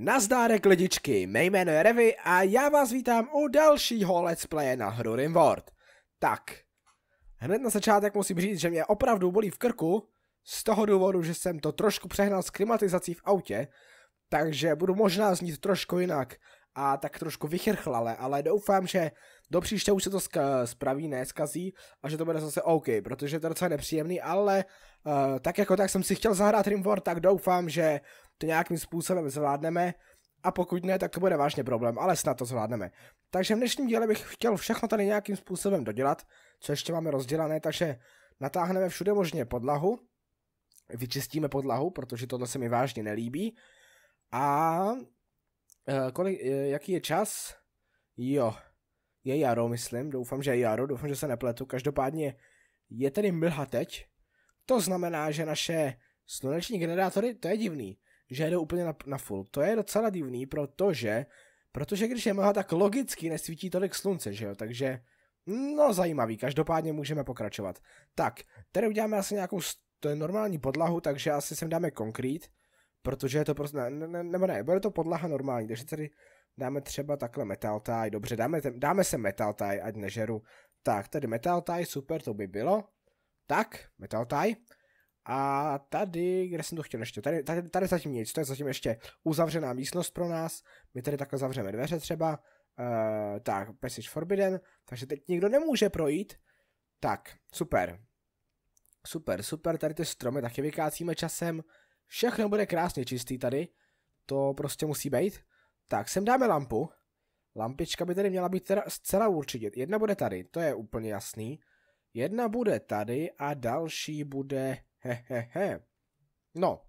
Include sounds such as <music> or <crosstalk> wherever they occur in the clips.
Nazdárek lidičky, mé jméno je Revy a já vás vítám u dalšího let's playe na hru Rimworld. Tak, hned na začátek musím říct, že mě opravdu bolí v krku, z toho důvodu, že jsem to trošku přehnal s klimatizací v autě, takže budu možná znít trošku jinak a tak trošku vychrchlale, ale doufám, že do příště už se to spraví, neskazí a že to bude zase OK, protože je to docela nepříjemný, ale uh, tak jako tak jsem si chtěl zahrát Rimworld, tak doufám, že to nějakým způsobem zvládneme a pokud ne, tak to bude vážně problém, ale snad to zvládneme. Takže v dnešním díle bych chtěl všechno tady nějakým způsobem dodělat, co ještě máme rozdělané, takže natáhneme všude možně podlahu, vyčistíme podlahu, protože tohle se mi vážně nelíbí a Eh, kolik, eh, jaký je čas? Jo, je jaro, myslím, doufám, že je jaro, doufám, že se nepletu. Každopádně je tedy mlha teď, to znamená, že naše sluneční generátory, to je divný, že jde úplně na, na full. To je docela divný, protože, protože když je mlha, tak logicky nesvítí tolik slunce, že jo, takže no zajímavý, každopádně můžeme pokračovat. Tak, tady uděláme asi nějakou to je normální podlahu, takže asi sem dáme konkrét protože je to prostě, ne, ne, nebo ne, bude to podlaha normální, takže tady dáme třeba takhle metal tie, dobře, dáme, dáme se metal tie, ať nežeru. Tak, tady metal tie, super, to by bylo. Tak, metal tie. A tady, kde jsem to chtěl ještě, tady, tady, tady zatím nic, to je zatím ještě uzavřená místnost pro nás, my tady takhle zavřeme dveře třeba, uh, tak, passage forbidden, takže teď nikdo nemůže projít, tak, super, super, super, tady ty stromy taky vykácíme časem, všechno bude krásně čistý tady, to prostě musí být. Tak, sem dáme lampu. Lampička by tady měla být teda zcela určitě. Jedna bude tady, to je úplně jasný. Jedna bude tady a další bude... Hehehe. No.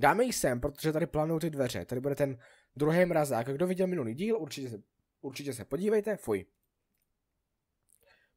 Dáme ji sem, protože tady planou ty dveře. Tady bude ten druhý mrazák. kdo viděl minulý díl, určitě se, určitě se podívejte. Fuj.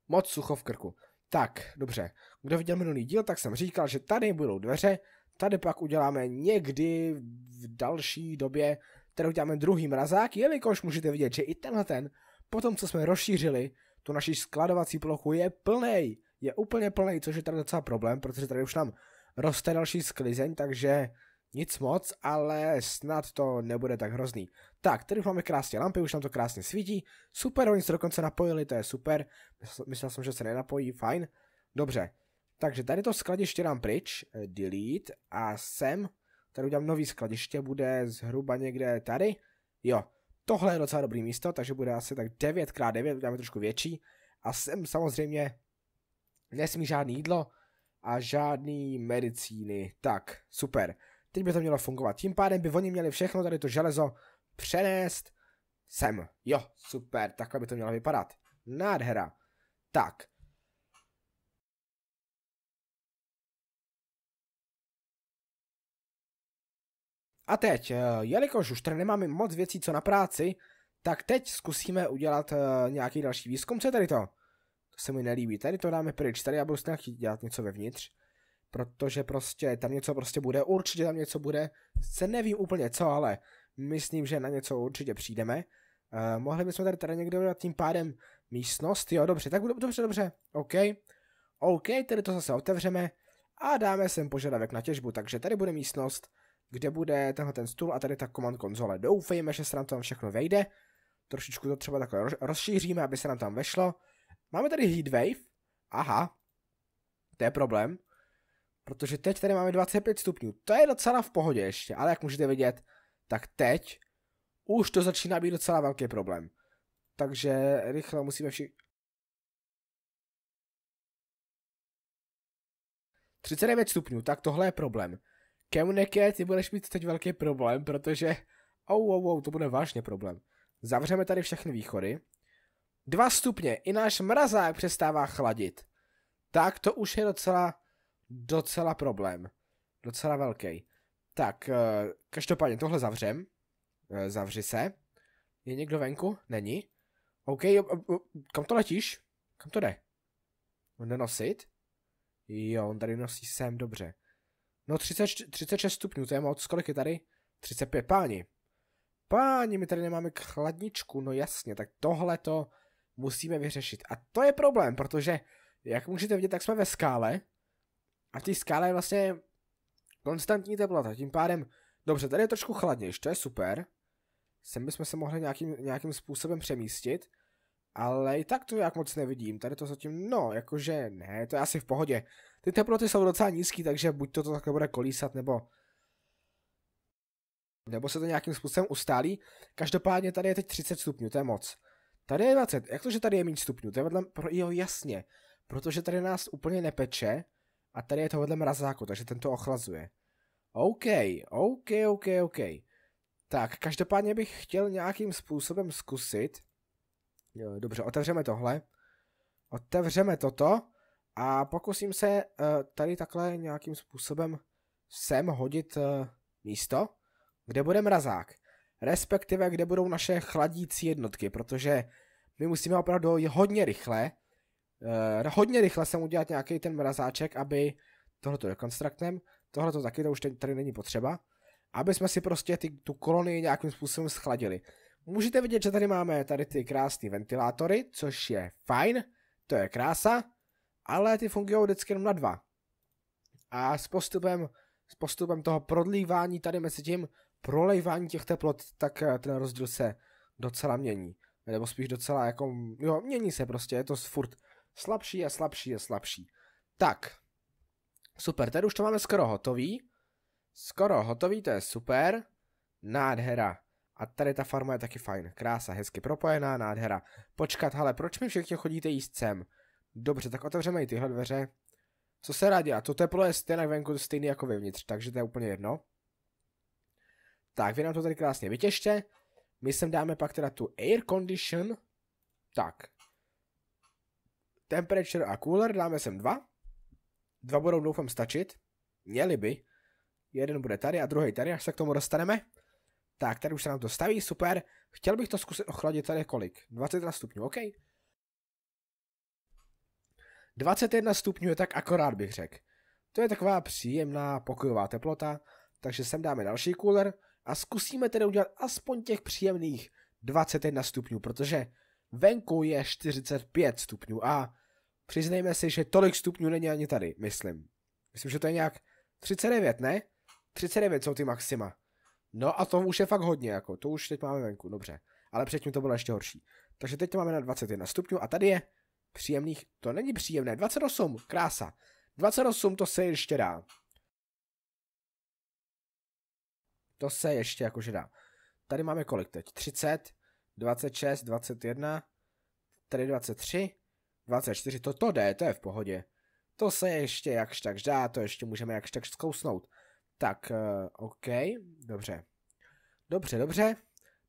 Moc sucho v krku. Tak, dobře. Kdo viděl minulý díl, tak jsem říkal, že tady budou dveře, tady pak uděláme někdy v další době, tady uděláme druhý mrazák, jelikož můžete vidět, že i tenhle ten, po tom, co jsme rozšířili, tu naši skladovací plochu je plný. Je úplně plný, což je tady docela problém, protože tady už nám roste další sklizeň, takže nic moc, ale snad to nebude tak hrozný. Tak, tady už máme krásně lampy, už nám to krásně svítí. Super, oni se dokonce napojili, to je super. Myslel, myslel jsem, že se nenapojí, fajn. Dobře, takže tady to skladiště dám pryč, eh, delete a sem, tady udělám nový skladiště, bude zhruba někde tady, jo, tohle je docela dobrý místo, takže bude asi tak 9x9, uděláme trošku větší a sem samozřejmě nesmí žádný jídlo a žádný medicíny, tak, super. Teď by to mělo fungovat, tím pádem by oni měli všechno tady to železo přenést sem, jo, super, takhle by to mělo vypadat, nádhera. Tak, A teď, eh, jelikož už tady nemáme moc věcí co na práci, tak teď zkusíme udělat eh, nějaký další výzkum. Co je tady to? To se mi nelíbí. Tady to dáme pryč. Tady já budu snad chtít dělat něco vevnitř. Protože prostě tam něco prostě bude. Určitě tam něco bude. Se nevím úplně co, ale myslím, že na něco určitě přijdeme. Uh, mohli bychom tady tady někde udělat tím pádem místnost. Jo, dobře, tak dobře, dobře, dobře. OK. OK, tady to zase otevřeme a dáme sem požadavek na těžbu, takže tady bude místnost kde bude tenhle ten stůl a tady ta command konzole. Doufejme, že se nám tam všechno vejde. Trošičku to třeba takhle rozšíříme, aby se nám tam vešlo. Máme tady heatwave. Aha. To je problém. Protože teď tady máme 25 stupňů. To je docela v pohodě ještě, ale jak můžete vidět, tak teď už to začíná být docela velký problém. Takže rychle musíme všichni... 39 stupňů, tak tohle je problém. Kemuneke, ty budeš mít teď velký problém, protože... Oh, oh, oh, to bude vážně problém. Zavřeme tady všechny východy. Dva stupně, i náš mrazák přestává chladit. Tak to už je docela, docela problém. Docela velký. Tak, eh, každopádně tohle zavřem. Eh, zavři se. Je někdo venku? Není. OK, eh, kam to letíš? Kam to jde? On nenosit? Jo, on tady nosí sem, dobře. No 30, 36 stupňů, to je moc. Kolik je tady? 35. Páni. Páni, my tady nemáme chladničku, no jasně, tak tohle to musíme vyřešit. A to je problém, protože, jak můžete vidět, tak jsme ve skále. A v té skále je vlastně konstantní teplota, tím pádem, dobře, tady je trošku chladnější, to je super. Sem bychom se mohli nějakým, nějakým způsobem přemístit. Ale i tak to jak moc nevidím, tady to zatím, no, jakože ne, to je asi v pohodě. Ty teploty jsou docela nízký, takže buď to, to takhle bude kolísat, nebo nebo se to nějakým způsobem ustálí. Každopádně tady je teď 30 stupňů, to je moc. Tady je 20, jak to, že tady je méně stupňů, to je vedle, jo jasně, protože tady nás úplně nepeče a tady je to vedle mrazáku, takže ten to ochlazuje. OK, OK, OK, OK. Tak, každopádně bych chtěl nějakým způsobem zkusit, dobře, otevřeme tohle. Otevřeme toto a pokusím se eh, tady takhle nějakým způsobem sem hodit eh, místo, kde bude mrazák. Respektive, kde budou naše chladící jednotky, protože my musíme opravdu hodně rychle, uh, hodně rychle jsem udělat nějaký ten mrazáček, aby tohleto rekonstruktem, tohle to taky, to už tady není potřeba, aby jsme si prostě ty, tu kolonii nějakým způsobem schladili. Můžete vidět, že tady máme tady ty krásné ventilátory, což je fajn, to je krása, ale ty fungují vždycky jenom na dva. A s postupem, s postupem toho prodlívání tady mezi tím prolejvání těch teplot, tak eh, ten rozdíl se docela mění. Nebo spíš docela jako, jo, mění se prostě, je to furt slabší a slabší a slabší. Tak, super, tady už to máme skoro hotový. Skoro hotový, to je super. Nádhera. A tady ta farma je taky fajn. Krása, hezky propojená, nádhera. Počkat, ale proč mi všichni chodíte jíst sem? Dobře, tak otevřeme i tyhle dveře. Co se rádi? dělá? To teplo je stejné venku, stejné jako vevnitř, takže to je úplně jedno. Tak, vy nám to tady krásně vytěžte. My sem dáme pak teda tu air condition. Tak. Temperature a cooler dáme sem dva. Dva budou doufám stačit. Měli by. Jeden bude tady a druhý tady, až se k tomu dostaneme. Tak, tady už se nám to staví, super. Chtěl bych to zkusit ochladit tady kolik? 21 stupňů, OK. 21 stupňů je tak akorát bych řekl. To je taková příjemná pokojová teplota, takže sem dáme další cooler a zkusíme tedy udělat aspoň těch příjemných 21 stupňů, protože venku je 45 stupňů a přiznejme si, že tolik stupňů není ani tady, myslím. Myslím, že to je nějak 39, ne? 39 jsou ty maxima. No a to už je fakt hodně, jako to už teď máme venku, dobře. Ale předtím to bylo ještě horší. Takže teď to máme na 21 stupňů a tady je příjemných, to není příjemné, 28, krása. 28 to se ještě dá. To se ještě jakože dá. Tady máme kolik teď? 30, 26, 21, tady 23, 24, to to jde, to je v pohodě. To se ještě jakž tak dá, to ještě můžeme jakž tak zkousnout. Tak, uh, OK, dobře. Dobře, dobře,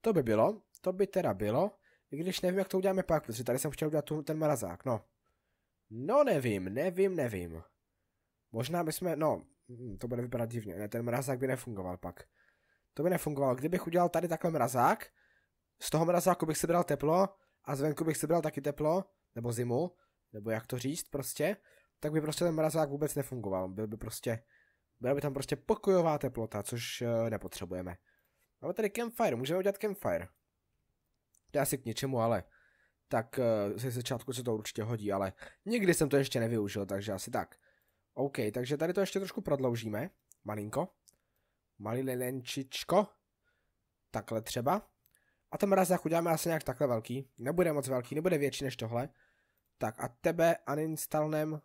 to by bylo, to by teda bylo, i když nevím, jak to uděláme pak, protože tady jsem chtěl udělat tu, ten marazák, no. No nevím, nevím, nevím. Možná bychom, no, mm, to bude vypadat divně, ne, ten mrazák by nefungoval pak. To by nefungovalo, kdybych udělal tady takhle mrazák, z toho mrazáku bych si bral teplo a zvenku bych si bral taky teplo, nebo zimu, nebo jak to říct prostě, tak by prostě ten mrazák vůbec nefungoval, byl by prostě byla by tam prostě pokojová teplota, což eh, nepotřebujeme. Máme tady campfire, můžeme udělat campfire. To je asi k něčemu, ale tak eh, ze začátku se to určitě hodí, ale nikdy jsem to ještě nevyužil, takže asi tak. OK, takže tady to ještě trošku prodloužíme, malinko. lenčičko, Takhle třeba. A ten mrazák uděláme asi nějak takhle velký. Nebude moc velký, nebude větší než tohle. Tak a tebe uninstallnem.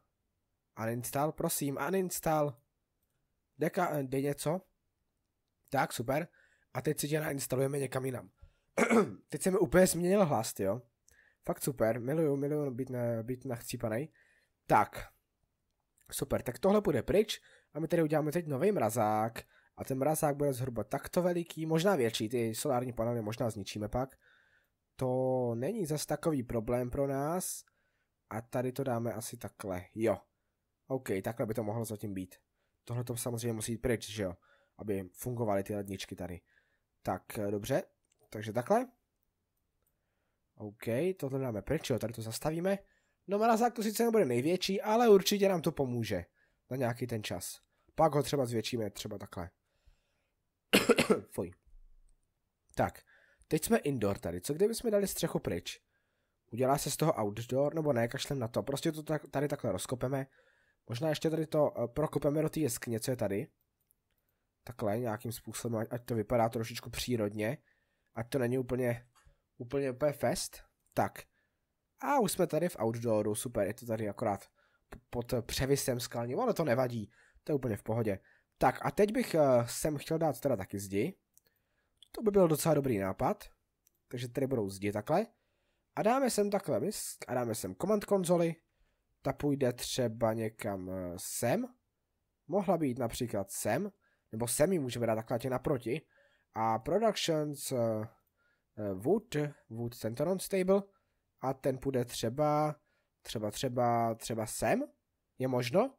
Uninstall, prosím, uninstall deka, dej něco, tak super, a teď si tě nainstalujeme někam jinam. <clears throat> teď mi úplně změnil hlas, jo. Fakt super, miluju, miluju být, na, být nachcípanej. Tak, super, tak tohle bude pryč a my tady uděláme teď nový mrazák a ten mrazák bude zhruba takto veliký, možná větší, ty solární panely možná zničíme pak. To není zas takový problém pro nás a tady to dáme asi takhle, jo. OK, takhle by to mohlo zatím být tohle to samozřejmě musí jít pryč, že jo, aby fungovaly ty ledničky tady. Tak, eh, dobře, takže takhle. OK, tohle dáme pryč, jo, tady to zastavíme. No malazák to sice nebude největší, ale určitě nám to pomůže na nějaký ten čas. Pak ho třeba zvětšíme, třeba takhle. <coughs> Foj. Tak, teď jsme indoor tady. Co kdybychom dali střechu pryč? Udělá se z toho outdoor, nebo ne, kašlem na to. Prostě to tady takhle rozkopeme Možná ještě tady to eh, prokopeme do té jeskyně, co je tady. Takhle, nějakým způsobem, ať to vypadá trošičku přírodně. Ať to není úplně, úplně, úplně fest. Tak. A už jsme tady v outdooru, super, je to tady akorát pod převisem skalní. ale to nevadí, to je úplně v pohodě. Tak a teď bych eh, sem chtěl dát teda taky zdi. To by byl docela dobrý nápad. Takže tady budou zdi takhle. A dáme sem takhle misk a dáme sem command konzoli ta půjde třeba někam eh, sem, mohla být například sem, nebo sem ji můžeme dát takhle naproti, a Productions uh, Wood, Wood Centeron Stable, a ten půjde třeba, třeba, třeba, třeba sem, je možno,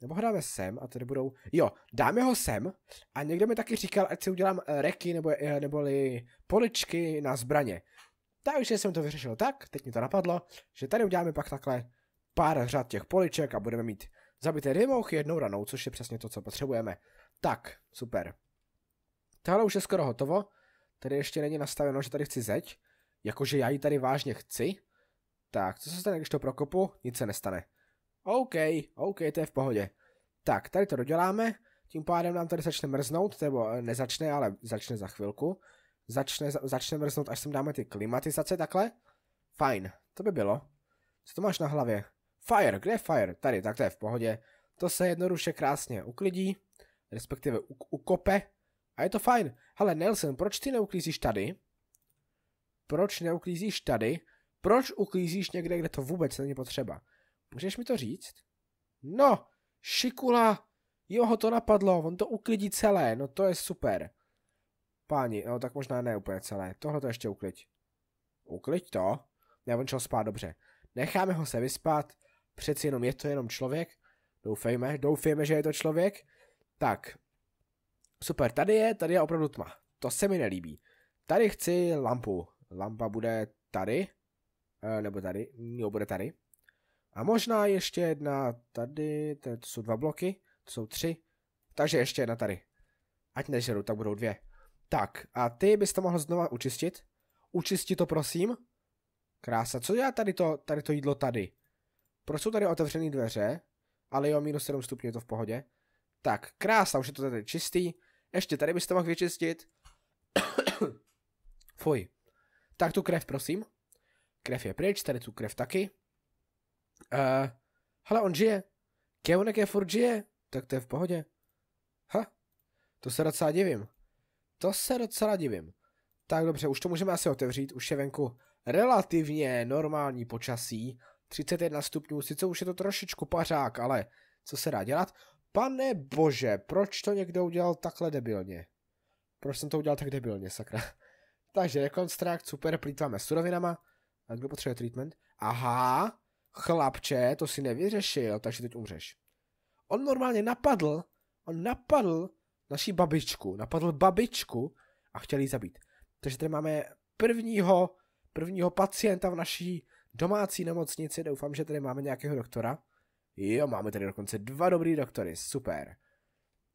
nebo hráme dáme sem a tady budou, jo, dáme ho sem a někdo mi taky říkal, ať si udělám reky nebo, neboli poličky na zbraně. Takže jsem to vyřešil tak, teď mi to napadlo, že tady uděláme pak takhle pár řad těch poliček a budeme mít zabité mouchy jednou ranou, což je přesně to, co potřebujeme. Tak, super. Tohle už je skoro hotovo. Tady ještě není nastaveno, že tady chci zeď. Jakože já ji tady vážně chci. Tak, co se stane, když to prokopu? Nic se nestane. OK, OK, to je v pohodě. Tak, tady to doděláme. Tím pádem nám tady začne mrznout, nebo eh, nezačne, ale začne za chvilku. Začne, začne mrznout, až sem dáme ty klimatizace takhle. Fajn, to by bylo. Co to máš na hlavě? Fire, kde je Fire? Tady, tak to je v pohodě. To se jednoduše krásně uklidí, respektive ukope a je to fajn. Hele, Nelson, proč ty neuklízíš tady? Proč neuklízíš tady? Proč uklízíš někde, kde to vůbec není potřeba? Můžeš mi to říct? No, šikula, jo, ho to napadlo, on to uklidí celé, no to je super. Páni, no tak možná ne úplně celé, tohle to ještě uklid. Uklid to? Ne, on čel spát dobře. Necháme ho se vyspat, přeci jenom je to jenom člověk, doufejme, doufejme, že je to člověk, tak, super, tady je, tady je opravdu tma, to se mi nelíbí, tady chci lampu, lampa bude tady, e, nebo tady, jo, bude tady, a možná ještě jedna tady, to jsou dva bloky, to jsou tři, takže ještě jedna tady, ať nežeru, tak budou dvě, tak, a ty bys to mohl znova učistit, učisti to prosím, krása, co já tady to, tady to jídlo tady, proč jsou tady otevřené dveře? Ale jo, minus 7 stupňů je to v pohodě. Tak, krásná, už je to tady čistý. Ještě tady byste mohl vyčistit. <coughs> Fuj. Tak tu krev, prosím. Krev je pryč, tady tu krev taky. Uh, hele, on žije. Keunek je furt žije. Tak to je v pohodě. Ha, to se docela divím. To se docela divím. Tak dobře, už to můžeme asi otevřít, už je venku relativně normální počasí, 31 stupňů, sice už je to trošičku pařák, ale co se dá dělat? Pane bože, proč to někdo udělal takhle debilně? Proč jsem to udělal tak debilně, sakra? <laughs> Takže rekonstrukt, super, plítváme surovinama. A kdo potřebuje treatment? Aha, chlapče, to si nevyřešil, takže teď umřeš. On normálně napadl, on napadl naší babičku, napadl babičku a chtěl ji zabít. Takže tady máme prvního, prvního pacienta v naší domácí nemocnici, doufám, že tady máme nějakého doktora. Jo, máme tady dokonce dva dobrý doktory, super.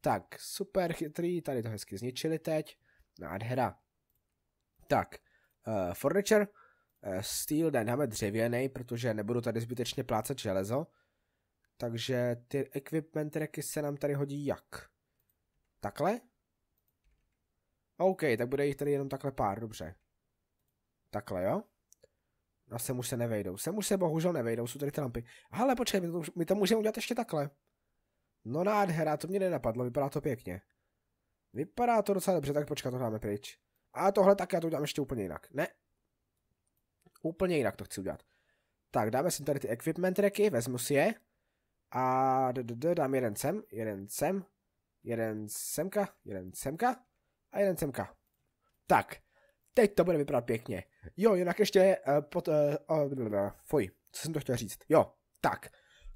Tak, super chytrý, tady to hezky zničili teď. Nádhera. Tak, uh, furniture, uh, steel, dáme dřevěný, protože nebudu tady zbytečně plácat železo. Takže ty equipment racky se nám tady hodí jak? Takhle? OK, tak bude jich tady jenom takhle pár, dobře. Takhle, jo? A sem už se nevejdou. Sem už se bohužel nevejdou, jsou tady ty lampy. Ale počkej, my to, my to můžeme udělat ještě takhle. No nádhera, to mě nenapadlo, vypadá to pěkně. Vypadá to docela dobře, tak počkat, to dáme pryč. A tohle tak já to udělám ještě úplně jinak. Ne. Úplně jinak to chci udělat. Tak, dáme si tady ty equipment reky, vezmu si je. A d -d -d, dám jeden sem, jeden sem, jeden semka, jeden semka a jeden semka. Tak, teď to bude vypadat pěkně. Jo, jinak ještě, uh, pod, uh, uh, fuj, co jsem to chtěl říct, jo, tak,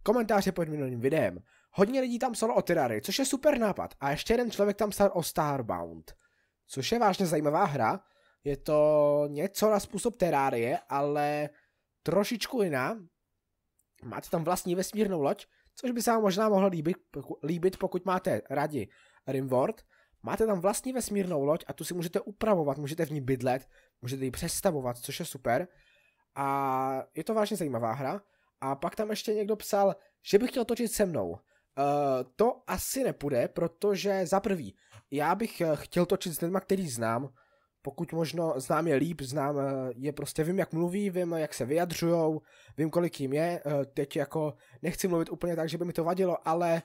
komentáře pod minulým videem. Hodně lidí tam psalo o Terrary, což je super nápad, a ještě jeden člověk tam psal o Starbound, což je vážně zajímavá hra, je to něco na způsob Terrarie, ale trošičku jiná. Máte tam vlastní vesmírnou loď, což by se vám možná mohlo líbit, líbit pokud máte rádi Rimworld, Máte tam vlastní vesmírnou loď a tu si můžete upravovat, můžete v ní bydlet, můžete ji přestavovat, což je super. A je to vážně zajímavá hra. A pak tam ještě někdo psal, že bych chtěl točit se mnou. Uh, to asi nepůjde, protože za prvý, já bych eh, chtěl točit s lidmi, který znám, pokud možno znám je líp, znám eh, je prostě, vím jak mluví, vím jak se vyjadřujou, vím kolik jim je, teď jako nechci mluvit úplně tak, že by mi to vadilo, ale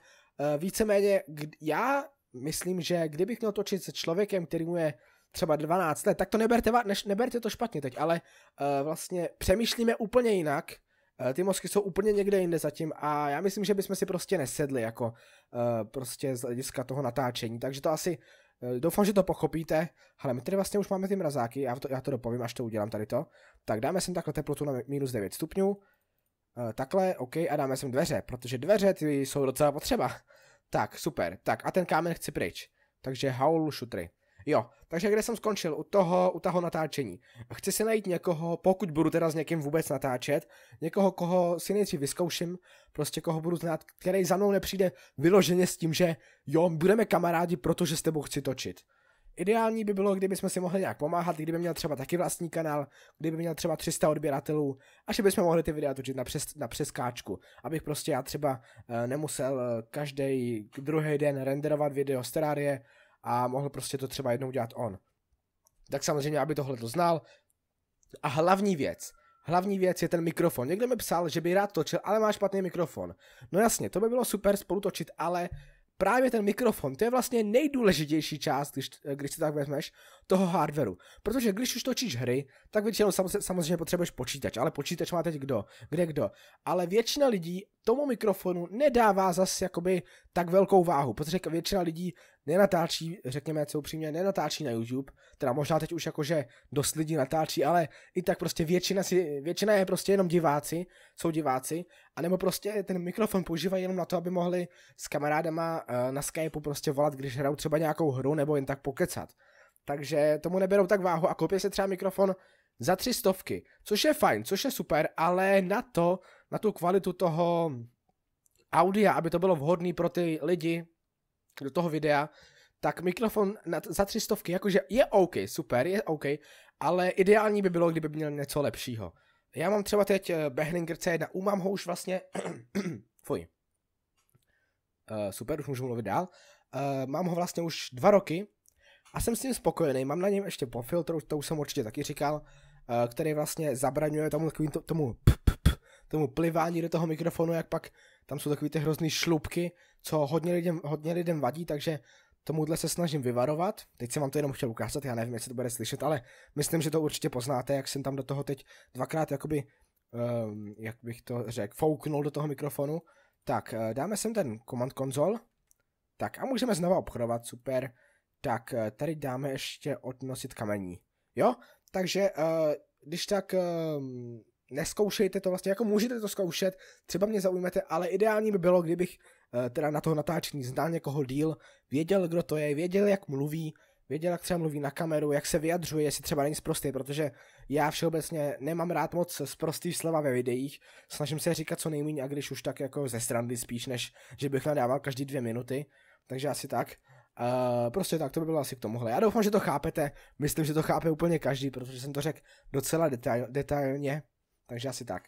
víceméně já myslím, že kdybych měl točit se člověkem, který mu je třeba 12 let, tak to neberte, než, neberte to špatně teď, ale uh, vlastně přemýšlíme úplně jinak, uh, ty mozky jsou úplně někde jinde zatím a já myslím, že bychom si prostě nesedli jako uh, prostě z hlediska toho natáčení, takže to asi uh, doufám, že to pochopíte, ale my tady vlastně už máme ty mrazáky, já to, já to dopovím, až to udělám tady to, tak dáme sem takhle teplotu na minus 9 stupňů, uh, takhle, ok, a dáme sem dveře, protože dveře ty jsou docela potřeba. Tak, super. Tak a ten kámen chci pryč. Takže haul šutry. Jo, takže kde jsem skončil? U toho, u toho natáčení. Chci si najít někoho, pokud budu teda s někým vůbec natáčet, někoho, koho si nejdřív vyzkouším, prostě koho budu znát, který za mnou nepřijde vyloženě s tím, že jo, budeme kamarádi, protože s tebou chci točit. Ideální by bylo, kdyby jsme si mohli nějak pomáhat, kdyby měl třeba taky vlastní kanál, kdyby měl třeba 300 odběratelů a že bychom mohli ty videa točit na, přes, na přeskáčku, abych prostě já třeba eh, nemusel eh, každý druhý den renderovat video z Terrarie a mohl prostě to třeba jednou dělat on. Tak samozřejmě, aby tohle to znal. A hlavní věc, Hlavní věc je ten mikrofon. Někdo mi psal, že by rád točil, ale má špatný mikrofon. No jasně, to by bylo super spolu točit, ale právě ten mikrofon, to je vlastně nejdůležitější část, když, když si tak vezmeš, toho hardwareu. Protože když už točíš hry, tak většinou samozřejmě potřebuješ počítač, ale počítač má teď kdo, kde kdo. Ale většina lidí tomu mikrofonu nedává zas jakoby tak velkou váhu, protože většina lidí nenatáčí, řekněme co upřímně, nenatáčí na YouTube, teda možná teď už jakože dost lidí natáčí, ale i tak prostě většina, si, většina je prostě jenom diváci, jsou diváci a nebo prostě ten mikrofon používají jenom na to, aby mohli s kamarádama eh, na Skypeu prostě volat, když hrajou třeba nějakou hru nebo jen tak pokecat. Takže tomu neberou tak váhu a koupí se třeba mikrofon za tři stovky, což je fajn, což je super, ale na to, na tu kvalitu toho audia, aby to bylo vhodné pro ty lidi do toho videa, tak mikrofon na, za tři stovky, jakože je OK, super, je OK, ale ideální by bylo, kdyby měl něco lepšího. Já mám třeba teď eh, Behringer C1, umám ho už vlastně, <clears throat> fuj, uh, super, už můžu mluvit dál, uh, mám ho vlastně už dva roky a jsem s ním spokojený, mám na něm ještě po filtru, to už jsem určitě taky říkal, uh, který vlastně zabraňuje tomu takovým to, tomu p, p, p, tomu plivání do toho mikrofonu, jak pak tam jsou takový ty hrozný šlubky, co hodně lidem, hodně lidem vadí, takže Tomuhle se snažím vyvarovat, teď jsem vám to jenom chtěl ukázat, já nevím, jestli to bude slyšet, ale myslím, že to určitě poznáte, jak jsem tam do toho teď dvakrát jakoby, um, jak bych to řekl, fouknul do toho mikrofonu. Tak, eh, dáme sem ten command console. tak a můžeme znova obchodovat, super. Tak, eh, tady dáme ještě odnosit kamení, jo? Takže, uh, když tak... Um, neskoušejte to vlastně, jako můžete to zkoušet, třeba mě zaujmete, ale ideální by bylo, kdybych Eh, teda na toho natáčení, znal někoho díl, věděl, kdo to je, věděl, jak mluví, věděl, jak třeba mluví na kameru, jak se vyjadřuje, jestli třeba není zprostý, protože já všeobecně nemám rád moc zprostý slova ve videích, snažím se říkat co nejméně a když už tak jako ze strany spíš, než že bych nadával každý dvě minuty, takže asi tak. Uh, prostě tak, to by bylo asi k tomuhle. Já doufám, že to chápete, myslím, že to chápe úplně každý, protože jsem to řekl docela detail, detailně, takže asi tak.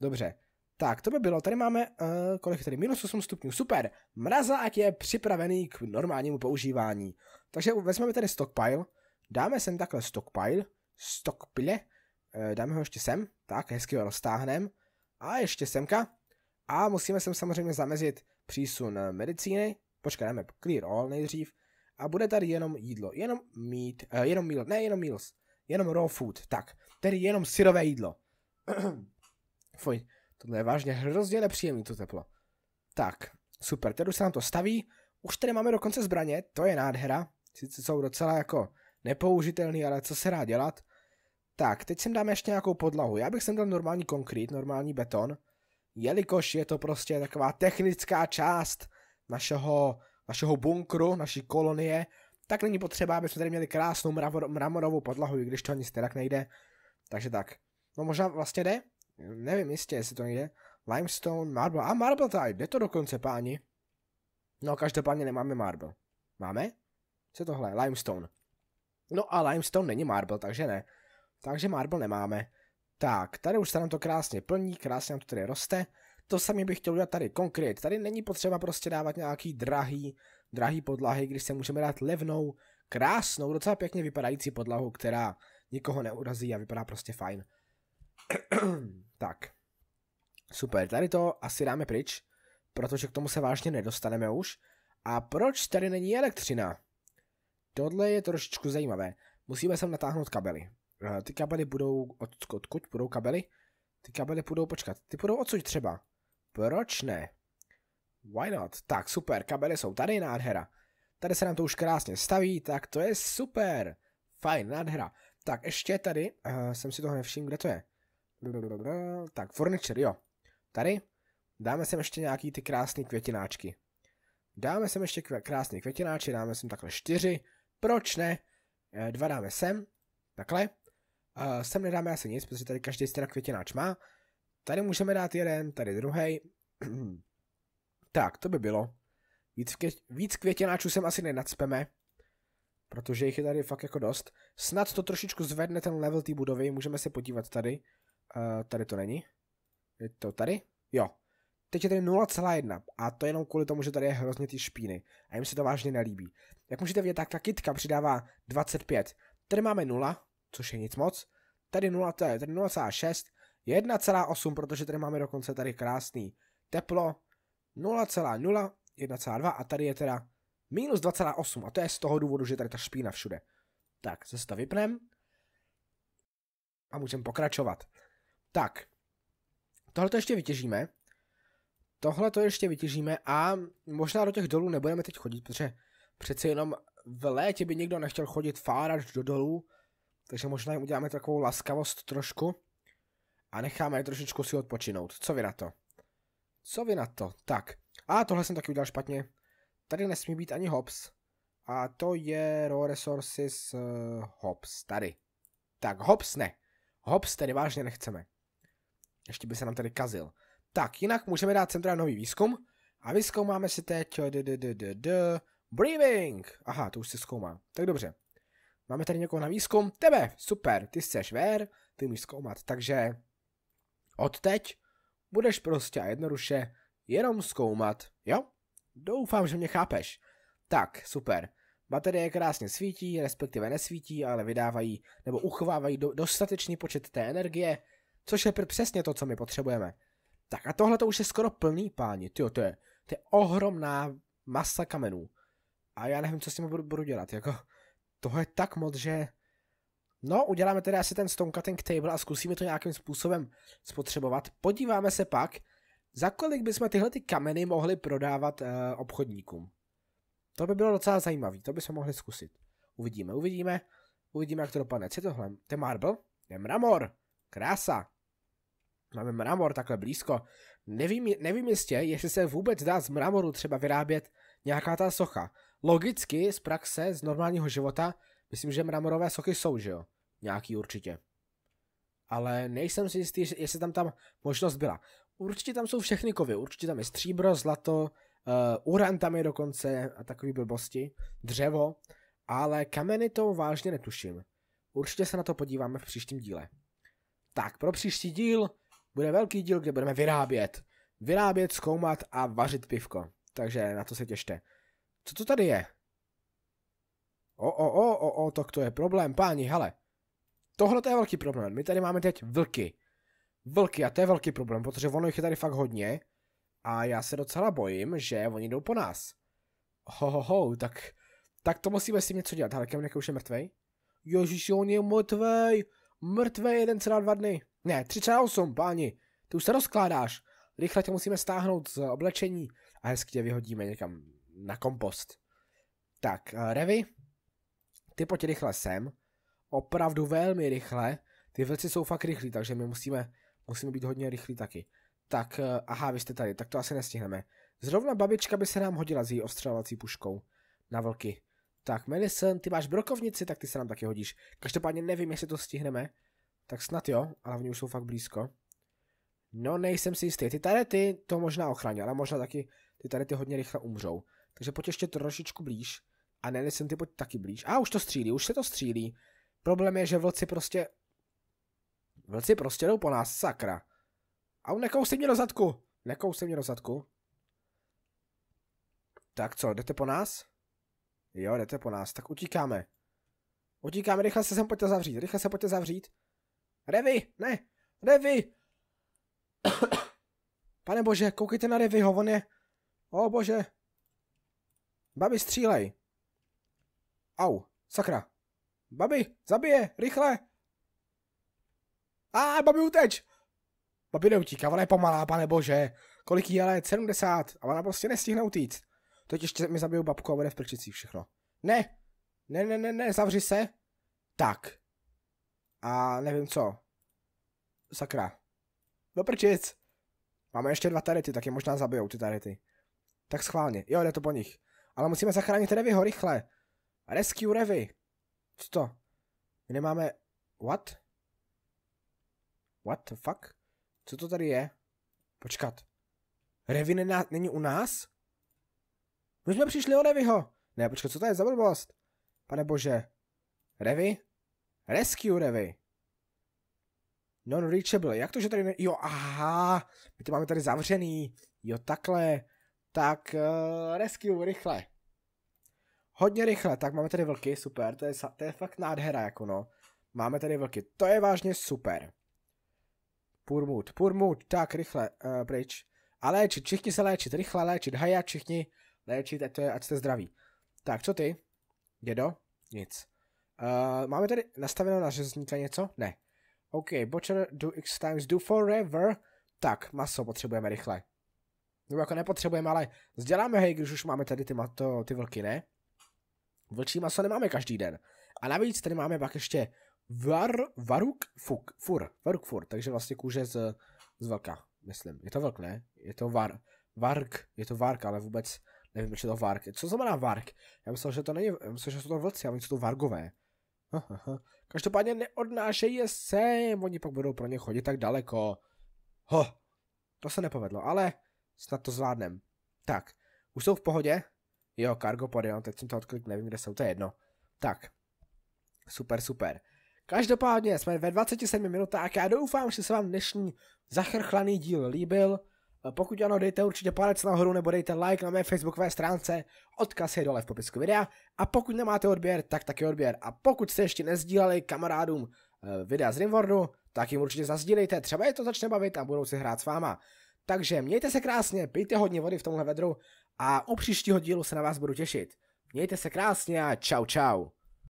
Dobře, tak, to by bylo. Tady máme, uh, kolik tady? Minus 8 stupňů. Super. Mrazák je připravený k normálnímu používání. Takže vezmeme tady stockpile. Dáme sem takhle stockpile. Stockpile. Uh, dáme ho ještě sem. Tak, hezky ho roztáhneme. A ještě semka. A musíme sem samozřejmě zamezit přísun eh, medicíny. Počkej, dáme clear all nejdřív. A bude tady jenom jídlo. Jenom meat. Uh, jenom meal. Ne, jenom meals. Jenom raw food. Tak, tedy jenom syrové jídlo. <clears throat> Fuj. Tohle je vážně hrozně nepříjemný to teplo. Tak, super, teď už se nám to staví. Už tady máme dokonce zbraně, to je nádhera. Sice jsou docela jako nepoužitelný, ale co se dá dělat. Tak, teď sem dáme ještě nějakou podlahu. Já bych sem dal normální konkrét, normální beton, jelikož je to prostě taková technická část našeho, našeho bunkru, naší kolonie, tak není potřeba, aby jsme tady měli krásnou mravor, mramorovou podlahu, i když to ani teda nejde. Takže tak. No možná vlastně jde? Nevím jistě, jestli to nejde. Limestone, marble. A marble tady, jde to dokonce, páni. No, každopádně nemáme marble. Máme? Co je tohle? Limestone. No a limestone není marble, takže ne. Takže marble nemáme. Tak, tady už se nám to krásně plní, krásně nám to tady roste. To samé bych chtěl udělat tady konkrét. Tady není potřeba prostě dávat nějaký drahý, drahý podlahy, když se můžeme dát levnou, krásnou, docela pěkně vypadající podlahu, která nikoho neurazí a vypadá prostě fajn. <clears throat> tak. Super, tady to asi dáme pryč, protože k tomu se vážně nedostaneme už. A proč tady není elektřina? Tohle je trošičku zajímavé. Musíme sem natáhnout kabely. Eh, ty kabely budou... Od, odkud budou kabely? Ty kabely budou... Počkat, ty budou odsud třeba. Proč ne? Why not? Tak, super, kabely jsou tady, nádhera. Tady se nám to už krásně staví, tak to je super. Fajn, nádhera. Tak, ještě tady, uh, jsem si toho nevšiml, kde to je. Tak, furniture, jo. Tady dáme sem ještě nějaký ty krásné květináčky. Dáme sem ještě krásné květináčky, dáme sem takhle čtyři. Proč ne? Eh, dva dáme sem, takhle. Eh, sem nedáme asi nic, protože tady každý stran květináč má. Tady můžeme dát jeden, tady druhý. <clears throat> tak, to by bylo. Víc, kvě, víc květináčů sem asi nenacpeme, protože jich je tady fakt jako dost. Snad to trošičku zvedne ten level té budovy, můžeme se podívat tady. Uh, tady to není. Je to tady? Jo. Teď je tady 0,1 a to jenom kvůli tomu, že tady je hrozně ty špíny a jim se to vážně nelíbí. Jak můžete vidět, tak ta kitka přidává 25. Tady máme 0, což je nic moc. Tady 0, tady 0,6, 1,8, protože tady máme dokonce tady krásný teplo, 0,0, 1,2 a tady je teda minus 2,8 a to je z toho důvodu, že tady ta špína všude. Tak, zase to vypnem a můžeme pokračovat. Tak, tohle to ještě vytěžíme. Tohle to ještě vytěžíme a možná do těch dolů nebudeme teď chodit, protože přeci jenom v létě by někdo nechtěl chodit fárač do dolů, takže možná jim uděláme takovou laskavost trošku a necháme je trošičku si odpočinout. Co vy na to? Co vy na to? Tak. A tohle jsem taky udělal špatně. Tady nesmí být ani hops. A to je raw resources uh, hops. Tady. Tak hops ne. Hops tedy vážně nechceme ještě by se nám tady kazil. Tak, jinak můžeme dát centra nový výzkum a vyzkoumáme si teď breathing. Aha, to už se zkoumá. Tak dobře. Máme tady někoho na výzkum. Tebe, super, ty jsi ver, ty můžeš zkoumat. Takže od teď budeš prostě a jednoduše jenom zkoumat, jo? Doufám, že mě chápeš. Tak, super. Baterie krásně svítí, respektive nesvítí, ale vydávají nebo uchovávají do, dostatečný počet té energie, což je přesně to, co my potřebujeme. Tak a tohle to už je skoro plný páni, tyjo, to je, to je ohromná masa kamenů. A já nevím, co s tím budu, budu dělat, jako, toho je tak moc, že... No, uděláme tedy asi ten stone cutting table a zkusíme to nějakým způsobem spotřebovat. Podíváme se pak, za kolik bychom tyhle ty kameny mohli prodávat e, obchodníkům. To by bylo docela zajímavé, to bychom mohli zkusit. Uvidíme, uvidíme, uvidíme, jak to dopadne. Co je tohle? To je marble? To je mramor. Krása. Máme mramor takhle blízko. Nevím, nevím jistě, jestli se vůbec dá z mramoru třeba vyrábět nějaká ta socha. Logicky z praxe, z normálního života, myslím, že mramorové sochy jsou, že jo? Nějaký určitě. Ale nejsem si jistý, jestli tam tam možnost byla. Určitě tam jsou všechny kovy, určitě tam je stříbro, zlato, uh, uran tam je dokonce a takový blbosti, dřevo, ale kameny to vážně netuším. Určitě se na to podíváme v příštím díle. Tak, pro příští díl bude velký díl, kde budeme vyrábět. Vyrábět, zkoumat a vařit pivko. Takže na to se těšte. Co to tady je? O, o, o, o, o, tak to je problém, páni, hele. Tohle to je velký problém. My tady máme teď vlky. Vlky a to je velký problém, protože ono jich je tady fakt hodně. A já se docela bojím, že oni jdou po nás. Ho, ho, ho, tak, tak to musíme s tím něco dělat. Hele, Kemnek už je mrtvej. Ježíš, on je mrtvej. Mrtvej jeden celá dva dny. Ne, 3,8, páni, ty už se rozkládáš. Rychle tě musíme stáhnout z oblečení a hezky tě vyhodíme někam na kompost. Tak, eh, Revy, ty pojď rychle sem. Opravdu velmi rychle. Ty věci jsou fakt rychlí, takže my musíme, musíme být hodně rychlí taky. Tak, eh, aha, vy jste tady, tak to asi nestihneme. Zrovna babička by se nám hodila s její ostřelovací puškou na vlky. Tak, Melison, ty máš brokovnici, tak ty se nám taky hodíš. Každopádně nevím, jestli to stihneme, tak snad jo, ale oni už jsou fakt blízko. No, nejsem si jistý. Ty tarety to možná ochrání, ale možná taky ty tarety hodně rychle umřou. Takže pojď ještě trošičku blíž. A ne, jsem ty pojď taky blíž. A už to střílí, už se to střílí. Problém je, že vlci prostě... Vlci prostě jdou po nás, sakra. A on nekousí mě do zadku. Nekousí mě do zadku. Tak co, jdete po nás? Jo, jdete po nás, tak utíkáme. Utíkáme, rychle se sem pojďte zavřít, rychle se pojďte zavřít. Revy, ne, Revy! <coughs> Pane bože, koukejte na Revyho, on je... O bože. Babi, střílej. Au, sakra. Babi, zabije, rychle. A babi, uteč! Babi neutíká, ona je pomalá, pane bože. Kolik jí ale? 70. A ona prostě nestihne utíct. Teď ještě mi zabiju babku a bude v prčicí všechno. Ne, ne, ne, ne, ne, zavři se. Tak, a nevím co. Sakra. No prčic. Máme ještě dva tarety, tak je možná zabijou ty tarety. Tak schválně, jo jde to po nich. Ale musíme zachránit Revyho rychle. Rescue Revy. Co to? My nemáme... What? What the fuck? Co to tady je? Počkat. Revy nená... není u nás? My jsme přišli o Revyho. Ne, počkat, co to je za blbost? Pane bože. Revy? Rescue Revy. Non-reachable. Jak to, že tady ne... Jo, aha, my to máme tady zavřený. Jo, takhle. Tak, uh, rescue, rychle. Hodně rychle, tak máme tady vlky, super, to je, to je fakt nádhera, jako no. Máme tady vlky, to je vážně super. Purmut, purmut, tak rychle, uh, pryč. A léčit, všichni se léčit, rychle léčit, Hajat, všichni léčit, ať, to je, ať jste zdraví. Tak, co ty? Dědo? Nic. Uh, máme tady nastaveno na řezníka něco? Ne. OK, Butcher do X times do forever. Tak, maso potřebujeme rychle. No jako nepotřebujeme, ale vzděláme hej, když už máme tady ty, to, ty vlky, ne? Vlčí maso nemáme každý den. A navíc tady máme pak ještě var, varuk fuk, fur, varuk fur, takže vlastně kůže z, z vlka, myslím. Je to vlk, ne? Je to var, vark, je to vark, ale vůbec nevím, proč je to vark. Co znamená vark? Já myslel, že to není, Myslím, myslel, že jsou to vlci, ale jsou to vargové. <laughs> Každopádně neodnášej je sem, oni pak budou pro ně chodit tak daleko. Ho, to se nepovedlo, ale snad to zvládnem. Tak, už jsou v pohodě? Jo, cargo pod, jo, teď jsem to odklik, nevím, kde jsou, to je jedno. Tak, super, super. Každopádně jsme ve 27 minutách, já doufám, že se vám dnešní zachrchlaný díl líbil. Eh, pokud ano, dejte určitě palec nahoru nebo dejte like na mé facebookové stránce, odkaz je dole v popisku videa. A pokud nemáte odběr, tak taky odběr. A pokud jste ještě nezdíleli kamarádům eh, videa z Rimwordu, tak jim určitě zazdílejte, třeba je to začne bavit a budou si hrát s váma. Takže mějte se krásně, pijte hodně vody v tomhle vedru a u příštího dílu se na vás budu těšit. Mějte se krásně a čau čau.